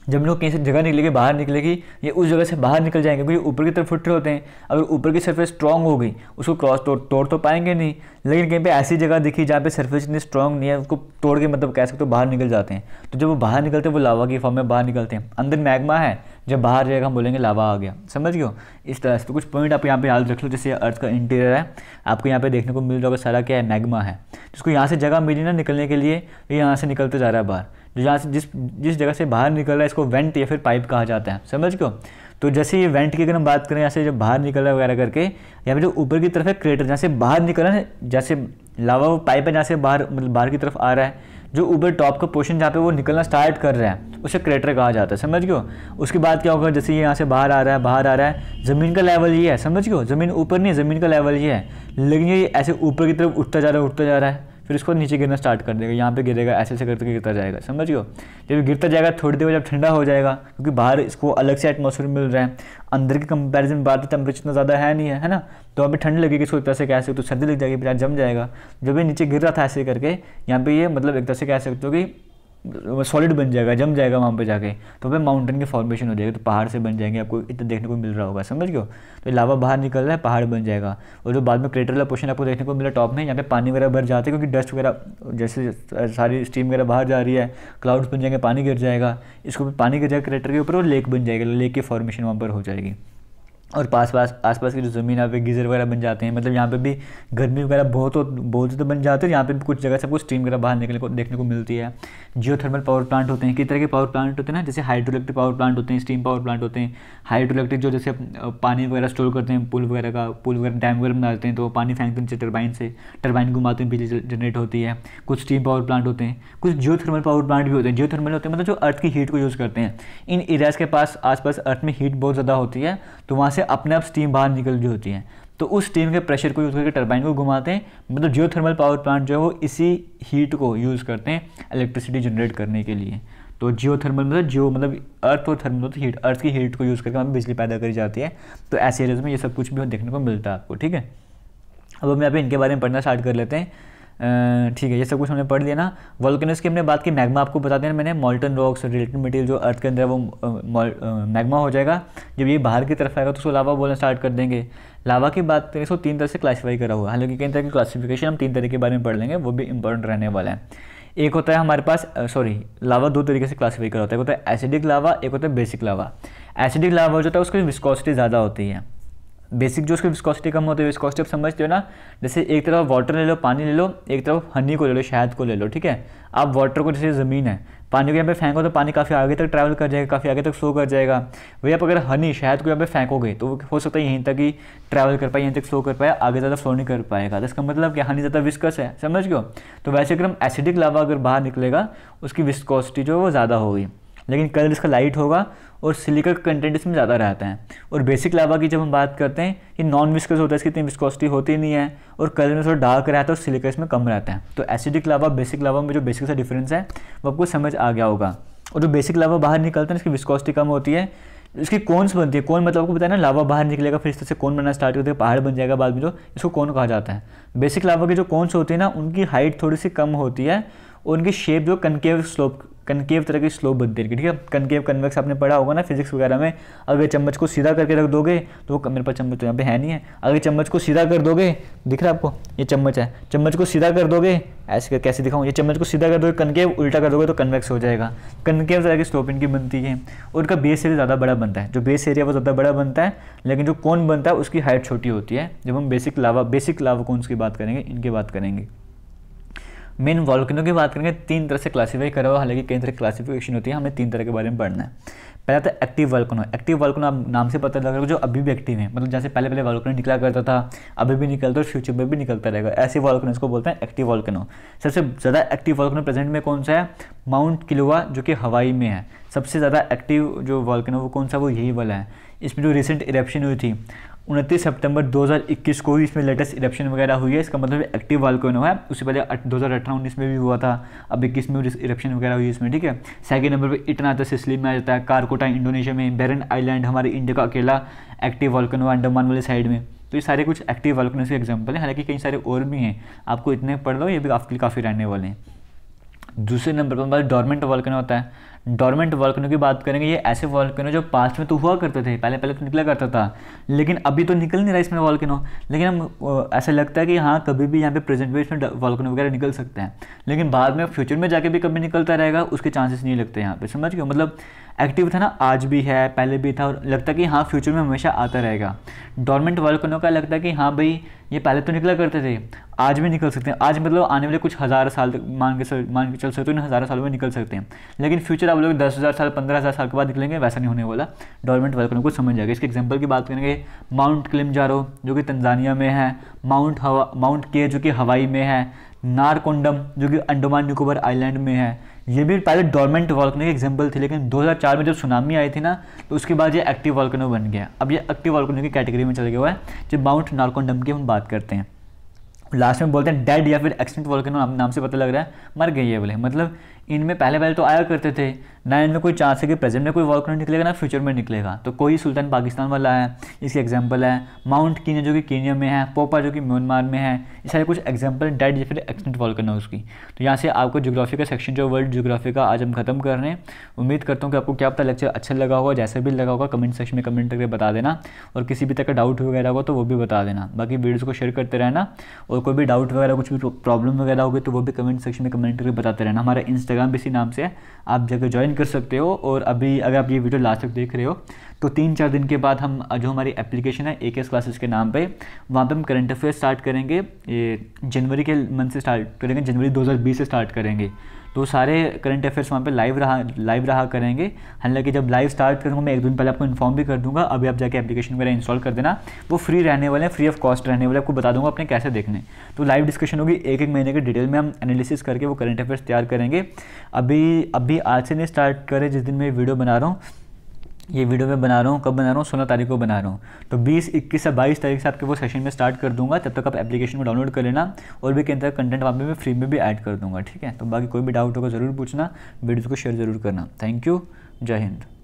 Speaker 1: जब लोग कहीं से जगह निकलेगी बाहर निकलेगी ये उस जगह से बाहर निकल जाएंगे क्योंकि ऊपर की तरफ फुट रहे होते हैं अगर ऊपर की सरफेस स्ट्रॉन्ग हो गई उसको क्रॉस तोड़ तोड़ तो पाएंगे नहीं लेकिन कहीं पे ऐसी जगह दिखी जहाँ पे सरफेस इतनी स्ट्रॉन्ग नहीं है उसको तोड़ के मतलब कह सकते हो तो बाहर निकल जाते हैं तो जब वो बाहर निकलते हैं वो लावा की फॉर्म में बाहर निकलते हैं अंदर मैगमा है जब बाहर जाएगा हम बोलेंगे लावा आ गया समझ गए इस तरह से तो कुछ पॉइंट आप यहाँ पे याद रख लो जैसे अर्थ का इंटीरियर है आपको यहाँ पे देखने को मिल रहा होगा सारा क्या है मैगमा है जिसको यहाँ से जगह मिली ना निकलने के लिए ये यहाँ से निकलते जा रहा है बाहर जो यहाँ से जिस जिस जगह से बाहर निकल रहा है इसको वेंट या फिर पाइप कहा जाता है समझ क्यों तो जैसे ये वेंट की अगर हम बात करें यहाँ से जब बाहर निकल रहा है वगैरह करके यहाँ फिर जो ऊपर की तरफ है क्रेटर जहाँ से बाहर निकल रहा है जैसे लावा वो पाइप है जहाँ से बाहर मतलब बाहर की तरफ आ रहा है जो ऊपर टॉप का पोर्शन जहाँ पे वो निकलना स्टार्ट कर रहा है उसे क्रेटर कहा जाता है समझ गयो उसके बाद क्या होगा जैसे ये यहाँ से बाहर आ रहा है बाहर आ रहा है ज़मीन का लेवल ये है समझ गयो ज़मीन ऊपर नहीं ज़मीन का लेवल ये है लेकिन ये ऐसे ऊपर की तरफ उठता जा रहा है उठता जा रहा है फिर इसको नीचे गिरना स्टार्ट कर देगा यहाँ पे गिरेगा ऐसे ऐसे करके गिरता जाएगा समझ गए जब गिरता जाएगा थोड़ी देर जब ठंडा हो जाएगा क्योंकि बाहर इसको अलग से एटमोसफेयर मिल रहा है अंदर के कंपेरिजन बाहर तो टेम्परेचर इतना ज़्यादा है नहीं है है ना तो अभी ठंड लगेगी इसको एक तरह से कह सकते हो तो सर्दी लग जाएगी बेचारा जम जाएगा जब ये नीचे गिर रहा था ऐसे करके यहाँ पे ये मतलब एक तरह से कह सकते हो कि सॉलिड बन जाएगा जम जाएगा वहाँ पे जाके तो फिर माउंटेन की फॉर्मेशन हो जाएगी तो पहाड़ से बन जाएंगे आपको इतना देखने को मिल रहा होगा समझ गए तो लावा बाहर निकल रहा है पहाड़ बन जाएगा और जो बाद में क्रेटर वाला पोर्शन आपको देखने को मिला टॉप में यहाँ पे पानी वगैरह भर जाते हैं क्योंकि डस्ट वगैरह जैसे सारी स्टीम वगैरह बाहर जा रही है क्लाउड्स बन जाएंगे पानी गिर जाएगा इसको भी पानी गिर जाएगा क्रेटर के ऊपर और लेक बन जाएगा लेक की फॉर्मेशन वहाँ पर हो जाएगी और पास पास आस पास की जो ज़मीन यहाँ पे गीज़र वगैरह बन जाते हैं मतलब यहाँ पे भी गर्मी वगैरह बहुत हो बहुत ज़्यादा बन जाते हैं यहाँ पे भी कुछ जगह से आपको स्टीम वगैरह बाहर निकलने को देखने को मिलती है जियोथर्मल पावर प्लांट होते हैं कई तरह के पावर प्लांट होते हैं ना जैसे हाइड्रो इलेक्ट्रिक पावर प्लांट होते हैं स्टीम पावर प्लांट होते हैं हाइड्रो इलेक्ट्रिक जो जैसे पानी वगैरह स्टोर करते हैं पुल वगैरह का पुल वगैरह डैम वगैरह बनाते हैं तो पानी फेंकते हैं टर्बाइन से टर्बाइन घुमाते हैं बिजली जनरेट होती है कुछ स्टीम पावर प्लांट होते हैं कुछ जियो पावर प्लांट भी होते हैं जियो होते हैं मतलब जो अर्थ की हीट को यूज़ करते हैं इन एरियाज़ के पास आसपास अर्थ में हीट बहुत ज़्यादा होती है तो वहाँ से अपने आप स्टीम बाहर निकल रही होती है तो उस स्टीम के प्रेशर को यूज़ करके टर्बाइन को घुमाते हैं मतलब जियो पावर प्लांट जो है वो इसी हीट को यूज़ करते हैं इलेक्ट्रिसिटी जनरेट करने के लिए तो जियो मतलब जियो मतलब अर्थ और थर्मल तो हीट अर्थ की हीट को यूज़ करके वहाँ बिजली पैदा करी जाती है तो ऐसे एरियाज में ये सब कुछ भी देखने को मिलता है आपको ठीक है अब हम यहाँ पे इनके बारे में पढ़ना स्टार्ट कर लेते हैं ठीक है ये सब कुछ हमने पढ़ लिया ना वॉल्कनस की हमने बात की मैग्मा आपको बता देना मैंने मॉल्टन रॉक्स रिलेटेड मटेरियल जो अर्थ के अंदर है वो मैग्मा हो जाएगा जब ये बाहर की तरफ आएगा तो उसको लावा बोलना स्टार्ट कर देंगे लावा की बात करें इसको तीन तरह से क्लासीफाई करा हुआ है हालांकि कई तरह की क्लासिफिकेशन हम तीन तरह के बारे में पढ़ लेंगे वो भी इंपॉर्टेंट रहने वाला है एक होता है हमारे पास सॉरी लावा दो तरीके से क्लासीफाई करा होता है एक होता है एसिडिक लावा एक होता है बेसिक लावा एसिडिक लावा जो होता है उसकी विस्कोसिटी ज़्यादा होती है बेसिक जो उसकी विस्कॉसिटी कम होती है विस्कॉसिटी आप समझते हो ना जैसे एक तरफ वाटर ले लो पानी ले लो एक तरफ हनी को ले लो शहद को ले लो ठीक है आप वाटर को जैसे ज़मीन है पानी को यहाँ पे फेंको तो पानी काफ़ी आगे तक ट्रैवल कर जाएगा काफ़ी आगे तक सो कर जाएगा वही आप अगर हनी शहद को यहाँ पे फेंकोगे तो हो सकता है यहीं तक ही ट्रैवल कर पाए यहीं तक सो कर पाए आगे ज़्यादा फ्लो नहीं कर पाएगा तो इसका मतलब कि हनी ज़्यादा विस्कस है समझ गए तो वैसे अगर हम एसिडिक लावा अगर बाहर निकलेगा उसकी विस्कॉसिटी जो है वो ज़्यादा होगी लेकिन कलर इसका लाइट होगा और सिलिका का कंटेंट इसमें ज़्यादा रहता है और बेसिक लावा की जब हम बात करते हैं ये नॉन विस्कस होता है इसकी इतनी विस्कोसिटी होती नहीं है और कलर में थोड़ा डार्क रहता है और सिलिका इसमें कम रहता है तो एसिडिक लावा बेसिक लावा में जो बेसिक सा डिफरेंस है वो आपको समझ आ गया होगा और जो बेसिक लावा बाहर निकलता है इसकी विस्कोसिटी कम होती है इसकी कोन्स बनती है कौन मतलब आपको बताया ना लावा बाहर निकलेगा फिर इस तरह से कौन बनना स्टार्ट करते हैं पहाड़ बन जाएगा बाद में जो इसको कौन कहा जाता है बेसिक लावा की जो कोन्स होती है ना उनकी हाइट थोड़ी सी कम होती है उनकी शेप जो कनकेव स्लोप कनकेव तरह की स्लोप बनती रहेगी ठीक है कनकेव कन्वेक्स आपने पढ़ा होगा ना फिजिक्स वगैरह में अगर चम्मच को सीधा करके रख दोगे तो मेरे पास चम्मच तो यहाँ पे है नहीं है अगर चम्मच को सीधा कर दोगे दिख रहा है आपको ये चम्मच है चम्मच को सीधा कर दोगे ऐसे कर कैसे दिखाऊँ ये चम्मच को सीधा कर दोगे कनकेव उल्टा कर दोगे तो कन्वेक्स हो जाएगा कनकेव तरह की स्लोप इनकी बनती है उनका बेस एरिया ज़्यादा बड़ा बनता है जो बेस एरिया वो ज़्यादा बड़ा बनता है लेकिन जो कौन बनता है उसकी हाइट छोटी होती है जब हम बेसिक लावा बेसिक लावा कौन की बात करेंगे इनकी बात करेंगे मेन वॉल्कनों की बात करेंगे तीन तरह से क्लासीफाई करा हुआ हालांकि कई तरह की क्लासिफिकेशन होती है हमें तीन तरह के बारे में पढ़ना है पहला था एक्टिव वॉल्कनो एक्टिव वॉल्कनो आप नाम से पता है जो अभी भी एक्टिव है मतलब जैसे पहले पहले वॉल्कनो निकला करता था अभी भी निकलता और फ्यूचर में भी निकलता रहेगा ऐसे वॉल्कनो इसको बोलते हैं एक्टिव वॉल्कनो सबसे ज़्यादा एक्टिव वॉल्कनो प्रेजेंट में कौन सा है माउंट किलोवा जो कि हवाई में है सबसे ज़्यादा एक्टिव जो है वो कौन सा वो यही वाला है इसमें जो रिसेंट इरप्शन हुई थी उनतीस सितंबर 2021 को ही इसमें लेटेस्ट इरप्शन वगैरह हुई है इसका मतलब एक्टिव वाल्कोनो है उससे पहले दो हज़ार अठारह उन्नीस में भी हुआ था अब इक्कीस में इरप्शन वगैरह हुई इसमें ठीक है सेकंड नंबर पे इटना आता है सिसली में आ जाता है कारकोटा इंडोनेशिया में बैरन आइलैंड हमारे इंडिया का अकेला एक्टिव हुआ अंडमान वाले साइड में तो ये सारे कुछ एक्टिव वाल्कोनोज के एग्जाम्पल हैं हालांकि कई सारे और भी हैं आपको इतने पढ़ लो ये भी आपके लिए काफ़ी रहने वाले हैं दूसरे नंबर पर हमारे डॉर्मेंट वाल्कनो होता है डॉर्मेंट वर्कनों की बात करेंगे ये ऐसे वॉल्कनो जो पास्ट में तो हुआ करते थे पहले पहले तो निकला करता था लेकिन अभी तो निकल नहीं रहा इसमें वॉल्कनो लेकिन हम ऐसा लगता है कि हाँ कभी भी यहाँ पे प्रेजेंट में इसमें वॉल्कनो वगैरह निकल सकते हैं लेकिन बाद में फ्यूचर में जाके भी कभी निकलता रहेगा उसके चांसेस नहीं लगते यहाँ पर समझ गए मतलब एक्टिव था ना आज भी है पहले भी था और लगता कि हाँ फ्यूचर में हमेशा आता रहेगा डॉर्मेंट वर्कनों का लगता है कि हाँ भाई ये पहले तो निकला करते थे आज भी निकल सकते हैं आज मतलब आने वाले कुछ हज़ार साल तक मान के सर मान के चल सकते हो इन हज़ारों सालों में निकल सकते हैं लेकिन फ्यूचर आप लोग दस हज़ार साल पंद्रह हज़ार साल के बाद निकलेंगे वैसा नहीं होने वाला डॉर्मेंट वर्कों को समझ जाएगा इसके एग्जाम्पल की बात करेंगे माउंट क्लिमजारो जो कि तंजानिया में है माउंट हवा माउंट के जो कि हवाई में है नारकोंडम जो कि अंडमान निकोबर आइलैंड में है ये भी पहले डोरमेंट वॉल्कनो के एग्जाम्पल थे लेकिन 2004 में जब सुनामी आई थी ना तो उसके बाद ये एक्टिव वॉल्कनो बन गया अब ये एक्टिव वॉल्कनो की कैटेगरी में चले गया हुआ है जब माउंट नारकोंडम की हम बात करते हैं लास्ट में बोलते हैं डेड या फिर एक्सटेंट वॉल्केनो नाम से पता लग रहा है मर गई है बोले मतलब इनमें पहले पहले तो आया करते थे ना इनमें कोई चांस है कि प्रेजेंट में कोई वॉलकनेट निकलेगा ना फ्यूचर में निकलेगा तो कोई सुल्तान पाकिस्तान वाला है इसकी एग्जाम्पल है माउंट कीनिया जो कि कीनिया में है पोपा जो कि म्यांमार में है ये सारे कुछ एग्जाम्पल डेड या फिर एक्सटेंट वॉलकनोज उसकी तो यहाँ से आपको जोग्राफी का सेक्शन जो वर्ल्ड जोग्राफी का आज हम खत्म कर रहे हैं उम्मीद करता हूँ कि आपको क्या पता लेक्चर अच्छा लगा होगा जैसा भी लगा होगा कमेंट सेक्शन में कमेंट करके बता देना और किसी भी तरह का डाउट वगैरह होगा तो वो भी बता देना बाकी वीडियोज़ को शेयर करते रहना और कोई भी डाउट वगैरह कुछ भी प्रॉब्लम वगैरह होगी तो वो भी कमेंट सेक्शन में कमेंट करके बताते रहना हमारा इंस्टाग्राम भी इसी नाम से है आप जगह ज्वाइन कर सकते हो और अभी अगर आप ये वीडियो लास्ट तक देख रहे हो तो तीन चार दिन के बाद हम जो हमारी एप्लीकेशन है ए एस क्लासेस के नाम पे वहाँ पे हम करंट अफेयर स्टार्ट करेंगे ये जनवरी के मंथ से स्टार्ट करेंगे जनवरी 2020 से स्टार्ट करेंगे तो सारे करंट अफेयर्स वहाँ पे लाइव रहा लाइव रहा करेंगे हालांकि जब लाइव स्टार्ट करूँगा मैं एक दिन पहले आपको इन्फॉर्म भी कर दूँगा अभी आप जाके एप्लीकेशन वगैरह इंस्टॉल कर देना वो फ्री रहने वाले हैं फ्री ऑफ कॉस्ट रहने वाले आपको बता दूँगा अपने कैसे देखने तो लाइव डिस्कशन होगी एक एक महीने के डिटेल में हम एनालिसिस करके वो करंट अफेयर्स तैयार करेंगे अभी अभी आज से नहीं स्टार्ट करें जिस दिन मैं वीडियो बना रहा हूँ ये वीडियो मैं बना रहा हूँ कब बना रहा हूँ सोलह तारीख को बना रहा हूँ तो बीस इक्कीस से बाईस तारीख से आपके वो सेशन में स्टार्ट कर दूंगा तब तक आप एप्लीकेशन को डाउनलोड कर लेना और भी कहीं तरह कंटेंट वहाँ पे मैं फ्री में भी ऐड कर दूंगा ठीक है तो बाकी कोई भी डाउट होगा ज़रूर पूछना वीडियो को शेयर ज़रूर करना थैंक यू जय हिंद